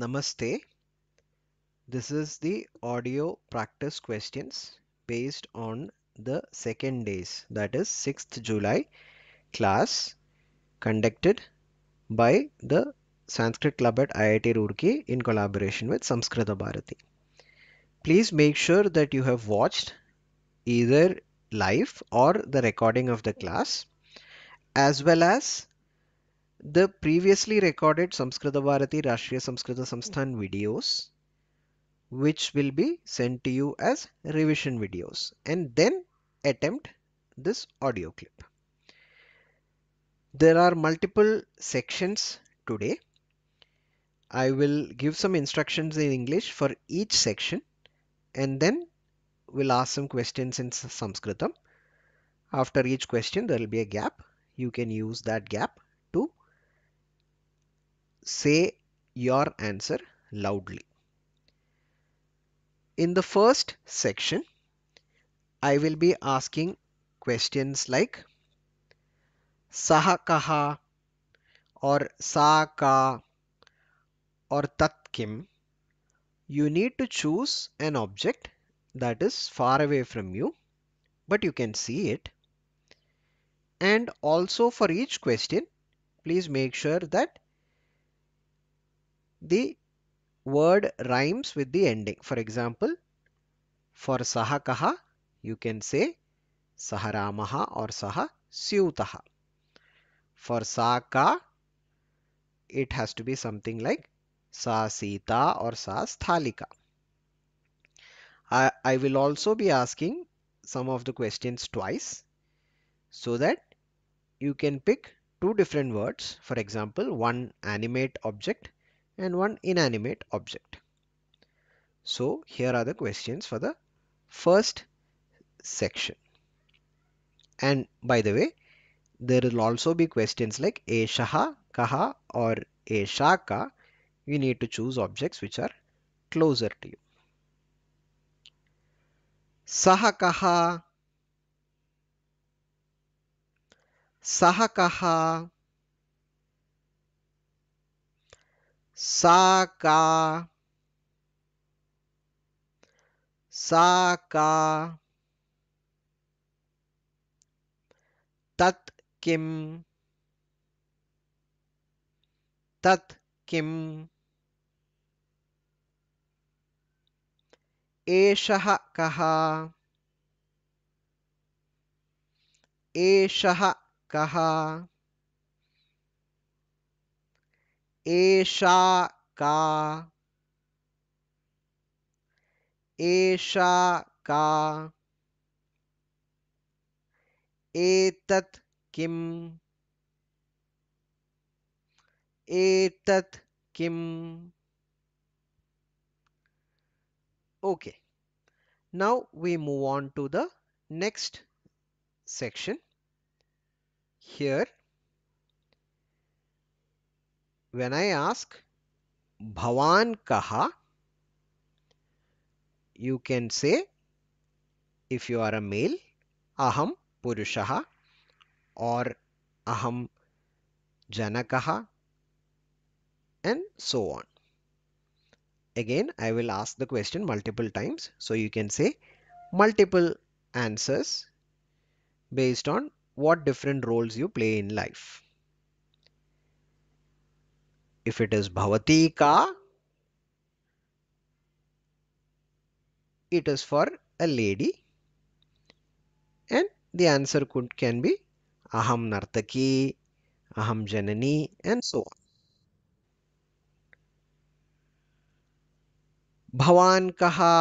Namaste. This is the audio practice questions based on the second days that is 6th July class conducted by the Sanskrit Club at IIT Roorkee in collaboration with Samskrita Bharati. Please make sure that you have watched either live or the recording of the class as well as the previously recorded Samskrita Bharati Rashtriya Samskrita Samsthan videos which will be sent to you as revision videos and then attempt this audio clip. There are multiple sections today. I will give some instructions in English for each section and then we'll ask some questions in Sanskritam. After each question there will be a gap. You can use that gap say your answer loudly. In the first section, I will be asking questions like Saha kaha or Sa ka or Tat kim. You need to choose an object that is far away from you but you can see it and also for each question please make sure that the word rhymes with the ending. For example, for saha kaha, you can say Saharamaha or saha syutaha. For saka, it has to be something like sa sita or sa sthalika. I, I will also be asking some of the questions twice so that you can pick two different words. For example, one animate object and one inanimate object. So here are the questions for the first section. And by the way, there will also be questions like Eshaha, Kaha or Eshaka. You need to choose objects which are closer to you. Sahakaha Sahakaha सा का सा का तत किम तत् किम् एषः कः एषः कः एषा ka, एषा का एतत् किम् एतत् kim. okay now we move on to the next section here when I ask Bhavan Kaha, you can say if you are a male, Aham Purushaha or Aham Janakaha and so on. Again, I will ask the question multiple times. So you can say multiple answers based on what different roles you play in life. If it is bhavati ka, it is for a lady and the answer could can be aham nartaki, aham janani and so on. bhavan kaha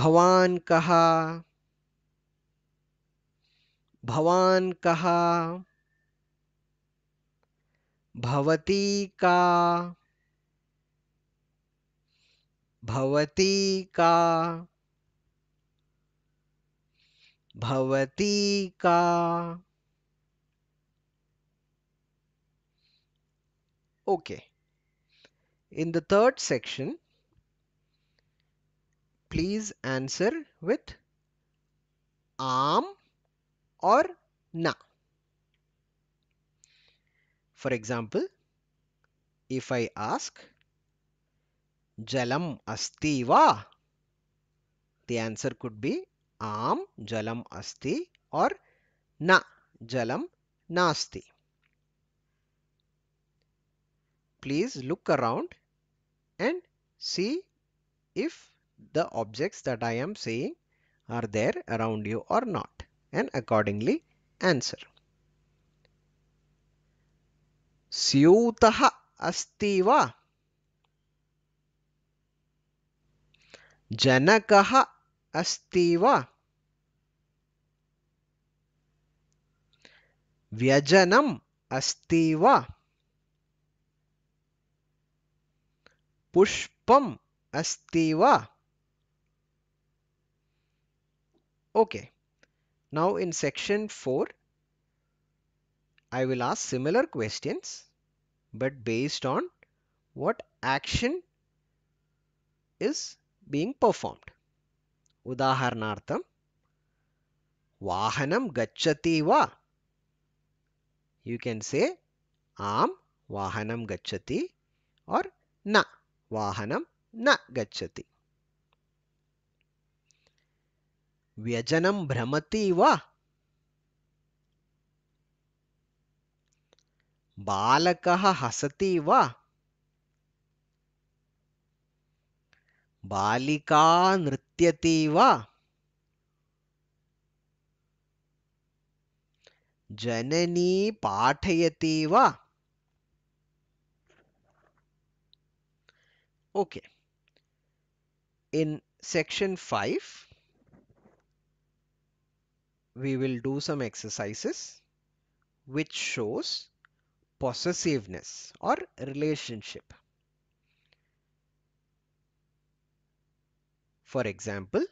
bhavan kaha भवान कहा भवती का भवती का भवती का okay in the third section please answer with um or na. For example, if I ask Jalam asti va, the answer could be Am Jalam asti or Na Jalam nasti. Please look around and see if the objects that I am saying are there around you or not and accordingly answer. Siyutaha astiva. Janakaha astiva. vijanam astiva. Pushpam astiva. Okay. Now in section 4, I will ask similar questions but based on what action is being performed. Udaharnartham Vahanam gacchati va. You can say am Vahanam gacchati or na Vahanam na gacchati. व्यजनम भ्रमति वा बालक हसती वा बालिका नृत्यती वा जननी पाठयती वा okay in section five we will do some exercises which shows possessiveness or relationship. For example,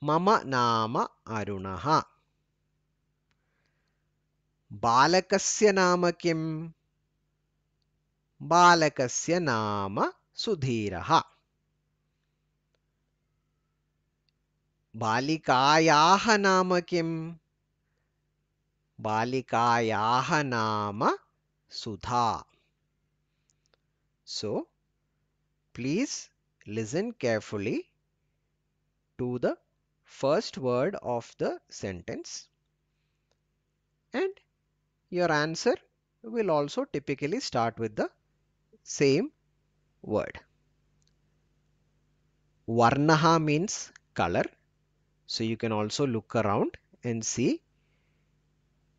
Mama Nama Arunaha. balakasya nama kim, balakasya nama Sudhiraha बालिकायाः नाम किम् बालिकायाः नाम so please listen carefully to the first word of the sentence and your answer will also typically start with the same word. Varnaha means color so you can also look around and see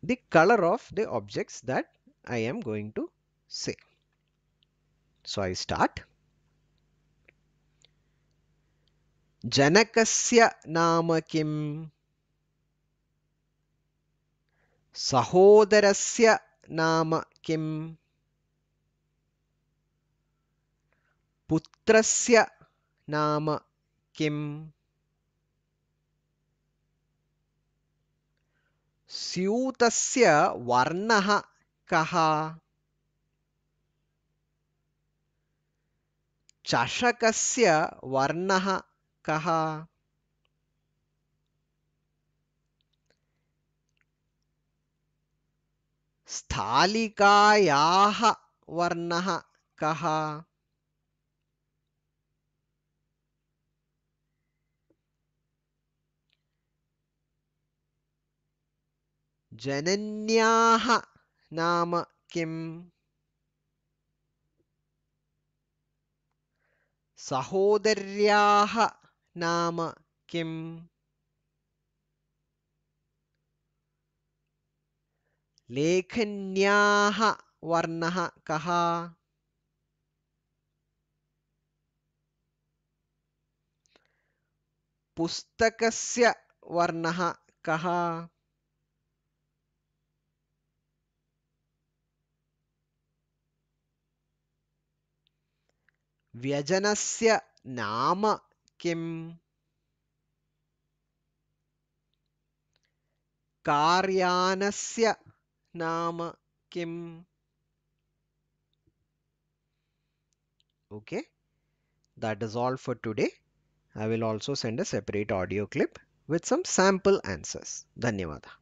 the color of the objects that I am going to say. So I start. Janakasya nama kim? Sahodarasya namakim. Putrasya namakim. Putrasya namakim. स्यूत वर्ण कः चषकस्य वर्णः कः स्थालिकायाः वर्णः कः जनन्याः नाम किम् सहोदर्याः नाम किम् लेखन्याः वर्णः कः पुस्तकस्य वर्णः कः Vijanasya nama kim, कार्यानस्य nama kim. okay that is all for today i will also send a separate audio clip with some sample answers dhanyawada